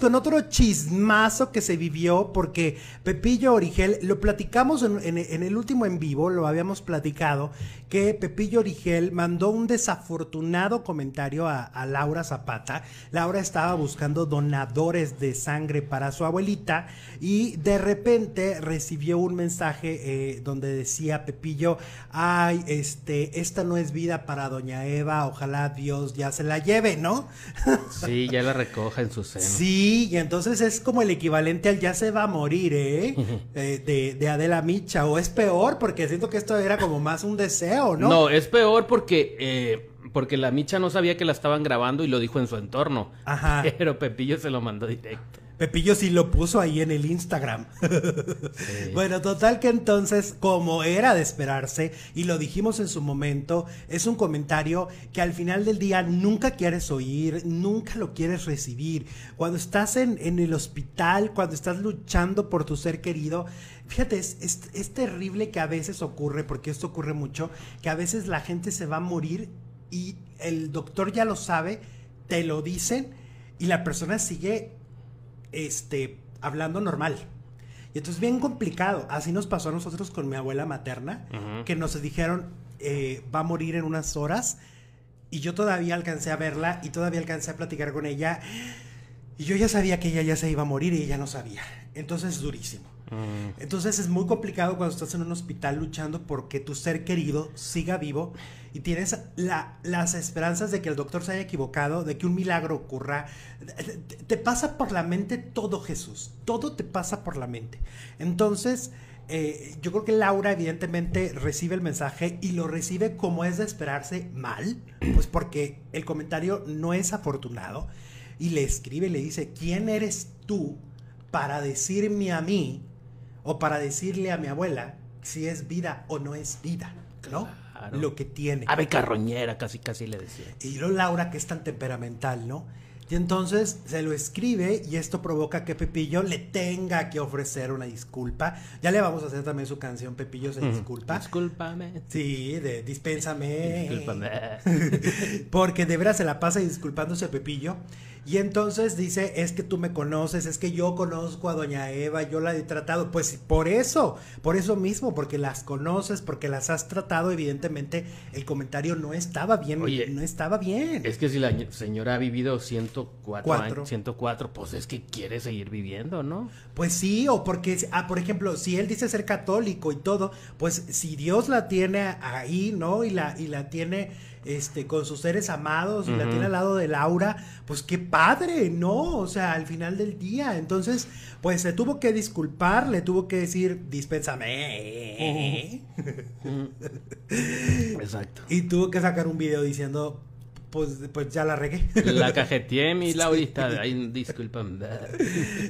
con otro chismazo que se vivió, porque Pepillo Origel, lo platicamos en, el último en vivo, lo habíamos platicado, que Pepillo Origel mandó un desafortunado comentario a, Laura Zapata. Laura estaba buscando donadores de sangre para su abuelita y de repente recibió un mensaje eh, donde decía Pepillo, ay, este, esta no es vida para doña Eva, ojalá Dios ya se la lleve, ¿no? Sí, ya la recoja en su seno. Sí, y entonces es como el equivalente al ya se va a morir, ¿eh? ¿eh? de, de, Adela Micha, o es peor, porque siento que esto era como más un deseo, ¿no? No, es peor porque, eh, porque la Micha no sabía que la estaban grabando y lo dijo en su entorno. Ajá. Pero Pepillo se lo mandó directo. Pepillo sí lo puso ahí en el Instagram. bueno, total que entonces, como era de esperarse, y lo dijimos en su momento, es un comentario que al final del día nunca quieres oír, nunca lo quieres recibir. Cuando estás en, el hospital, cuando estás luchando por tu ser querido, fíjate, es terrible que a veces ocurre, porque esto ocurre mucho, que a veces la gente se va a morir y el doctor ya lo sabe, te lo dicen y la persona sigue este, hablando normal. Y entonces bien complicado. Así nos pasó a nosotros con mi abuela materna, que nos dijeron, eh, va a morir en unas horas. Y yo todavía alcancé a verla y todavía alcancé a platicar con ella. Y yo ya sabía que ella ya se iba a morir y ella no sabía. Entonces es durísimo. Mm. Entonces es muy complicado cuando estás en un hospital luchando porque tu ser querido siga vivo y tienes las esperanzas de que el doctor se haya equivocado, de que un milagro ocurra. Te, pasa por la mente todo, Jesús. Todo te pasa por la mente. Entonces, eh, yo creo que Laura evidentemente recibe el mensaje y lo recibe como es de esperarse mal, pues porque el comentario no es afortunado. Y le escribe le dice, ¿quién eres tú para decirme a mí o para decirle a mi abuela si es vida o no es vida, ¿no? Lo que tiene. Ave carroñera, casi, casi le decía. Y lo Laura, que es tan temperamental, ¿no? Y entonces se lo escribe y esto provoca que Pepillo le tenga que ofrecer una disculpa. Ya le vamos a hacer también su canción, Pepillo se disculpa. Discúlpame. Sí, de dispénsame. Discúlpame. Porque de veras se la pasa disculpándose a Pepillo. Y entonces dice, es que tú me conoces, es que yo conozco a doña Eva, yo la he tratado. Pues por eso, por eso mismo, porque las conoces, porque las has tratado, evidentemente el comentario no estaba bien, no estaba bien. Es que si la señora ha vivido 104 Cuatro. 104, pues es que quiere seguir viviendo, ¿no? Pues sí, o porque, ah, por ejemplo, si él dice ser católico y todo, pues si Dios la tiene ahí, ¿no? Y la, y la tiene este, con sus seres amados y la tiene al lado de Laura, pues qué padre, ¿no? O sea, al final del día. Entonces, pues se tuvo que disculpar, le tuvo que decir, dispénsame. ¿eh? Exacto. Y tuvo que sacar un video diciendo, pues, pues ya la regué. La cajeteé, mi Laurita. Sí.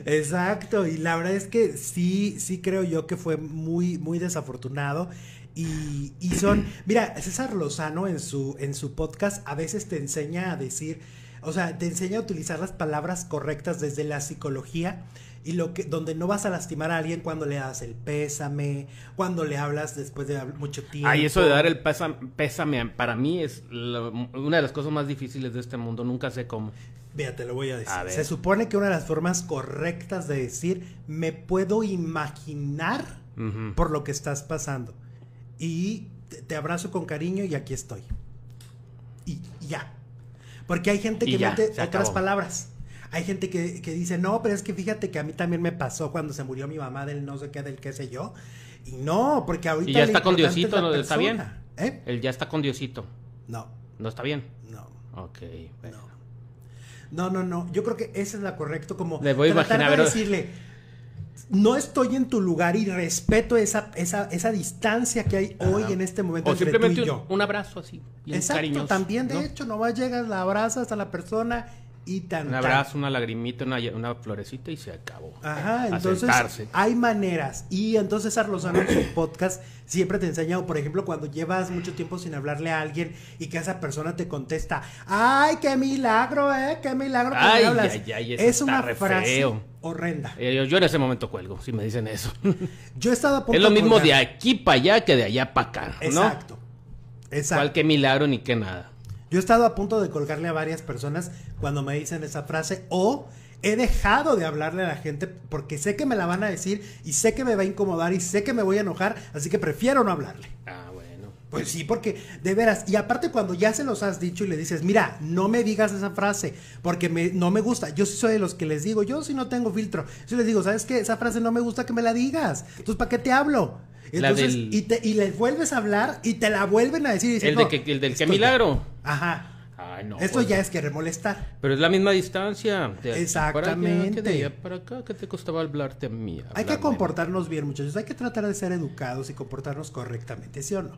Exacto, y la verdad es que sí, sí creo yo que fue muy, muy desafortunado y, son, mira, César Lozano en su, en su podcast a veces te enseña a decir, o sea, te enseña a utilizar las palabras correctas desde la psicología y lo que donde no vas a lastimar a alguien cuando le das el pésame, cuando le hablas después de mucho tiempo. Ay, eso de dar el pésame, para mí es una de las cosas más difíciles de este mundo, nunca sé cómo. Vea, te lo voy a decir. Se supone que una de las formas correctas de decir me puedo imaginar por lo que estás pasando y te abrazo con cariño y aquí estoy. Y, ya. Porque hay gente que mete otras palabras. Hay gente que, dice, no, pero es que fíjate que a mí también me pasó cuando se murió mi mamá del no sé qué, del qué sé yo. Y no, porque ahorita... Y ya está con Diosito, no, está bien. ¿Eh? Él ya está con Diosito. No. ¿No está bien? No. Ok. Bueno. No. no, no, Yo creo que esa es la correcto como... Le voy a imaginar, decirle no estoy en tu lugar y respeto esa, esa, esa distancia que hay hoy en este momento. entre simplemente y yo. Un, abrazo así. Exacto, también de hecho ¿no? hecho, llegas, la abrazas a la persona y Un abrazo, una lagrimita, una, florecita y se acabó. Ajá, entonces hay maneras. Y entonces Arlozano en su podcast siempre te enseña, O por ejemplo, cuando llevas mucho tiempo sin hablarle a alguien y que esa persona te contesta, ¡ay, qué milagro, eh! ¡Qué milagro! es una frase horrenda. Eh, yo, en ese momento cuelgo, si me dicen eso. yo estaba estado Es lo mismo de aquí para allá que de allá para acá. ¿no? Exacto. Exacto. Cual que milagro ni qué nada. Yo he estado a punto de colgarle a varias personas cuando me dicen esa frase o he dejado de hablarle a la gente porque sé que me la van a decir y sé que me va a incomodar y sé que me voy a enojar, así que prefiero no hablarle. Ah, bueno. Pues sí, porque de veras, y aparte cuando ya se los has dicho y le dices, mira, no me digas esa frase porque no me gusta, yo sí soy de los que les digo, yo sí no tengo filtro, yo les digo, ¿sabes qué? Esa frase no me gusta que me la digas, entonces ¿para qué te hablo? y, te, les vuelves a hablar y te la vuelven a decir. el, de que, el del que milagro. Ajá. Eso pues ya es que molestar. Pero es la misma distancia. Exactamente. Para ¿qué te costaba hablarte a mí? Hay que comportarnos bien, muchachos. Hay que tratar de ser educados y comportarnos correctamente, ¿sí o no?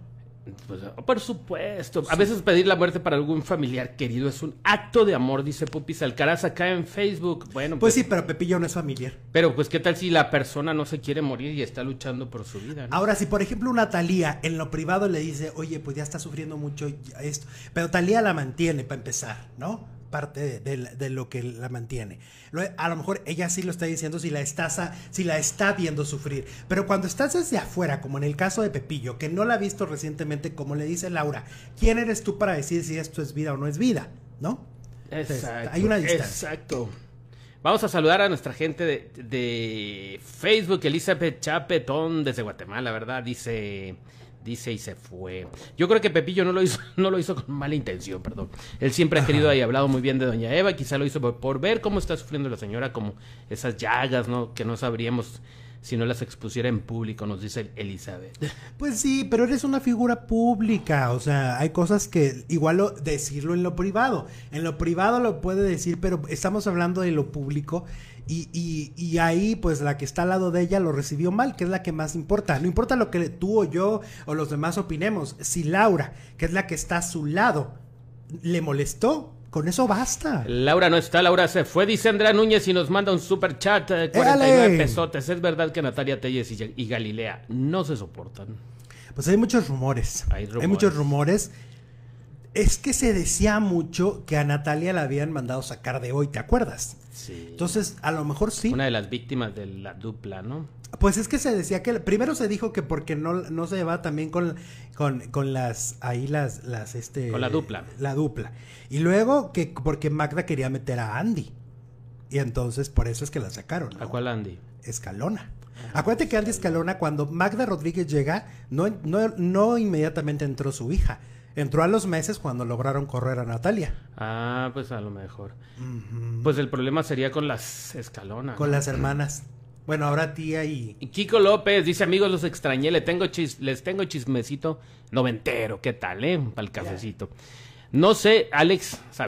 Pues, por supuesto. A veces pedir la muerte para algún familiar querido es un acto de amor, dice Pupis Alcaraz acá en Facebook. Bueno, pues, pues, sí, pero Pepillo no es familiar. Pero pues qué tal si la persona no se quiere morir y está luchando por su vida. Ahora, si por ejemplo una Talía en lo privado le dice, oye, pues ya está sufriendo mucho esto, pero Talía la mantiene para empezar, ¿no? parte de, lo que la mantiene. A lo mejor ella sí lo está diciendo si la, si la está viendo sufrir, pero cuando estás desde afuera, como en el caso de Pepillo, que no la ha visto recientemente, como le dice Laura, ¿quién eres tú para decir si esto es vida o no es vida? ¿No? Exacto. hay una distancia. Exacto. Vamos a saludar a nuestra gente de, de, Facebook, Elizabeth Chapetón desde Guatemala, ¿verdad? Dice, dice y se fue. Yo creo que Pepillo no lo hizo, no lo hizo con mala intención, perdón. Él siempre ha querido y hablado muy bien de Doña Eva, quizá lo hizo por, por, ver cómo está sufriendo la señora, como esas llagas, ¿no? Que no sabríamos si no las expusiera en público, nos dice Elizabeth. Pues sí, pero eres una figura pública, o sea, hay cosas que igual decirlo en lo privado, en lo privado lo puede decir, pero estamos hablando de lo público y, y, y, ahí, pues la que está al lado de ella lo recibió mal, que es la que más importa. No importa lo que tú o yo o los demás opinemos. Si Laura, que es la que está a su lado, le molestó, con eso basta. Laura no está, Laura se fue, dice Andrea Núñez y nos manda un super chat. de eh, 49 pesotes. Es verdad que Natalia Telles y, y Galilea no se soportan. Pues hay muchos rumores. Hay, rumores. hay muchos rumores es que se decía mucho que a Natalia la habían mandado sacar de hoy, ¿te acuerdas? Sí. Entonces, a lo mejor sí. Una de las víctimas de la dupla, ¿no? Pues es que se decía que primero se dijo que porque no, no se llevaba también con, con, las ahí las las este con la dupla. La dupla. Y luego que porque Magda quería meter a Andy. Y entonces por eso es que la sacaron. ¿A cuál Andy? Escalona. Ah, Acuérdate que Andy Escalona cuando Magda Rodríguez llega no, no, no inmediatamente entró su hija Entró a los meses cuando lograron correr a Natalia. Ah, pues a lo mejor. Pues el problema sería con las escalonas. Con las hermanas. Bueno, ahora tía y... Kiko López dice, amigos, los extrañé, les tengo, les tengo chismecito noventero, ¿qué tal, eh? Para el cafecito. No sé, Alex,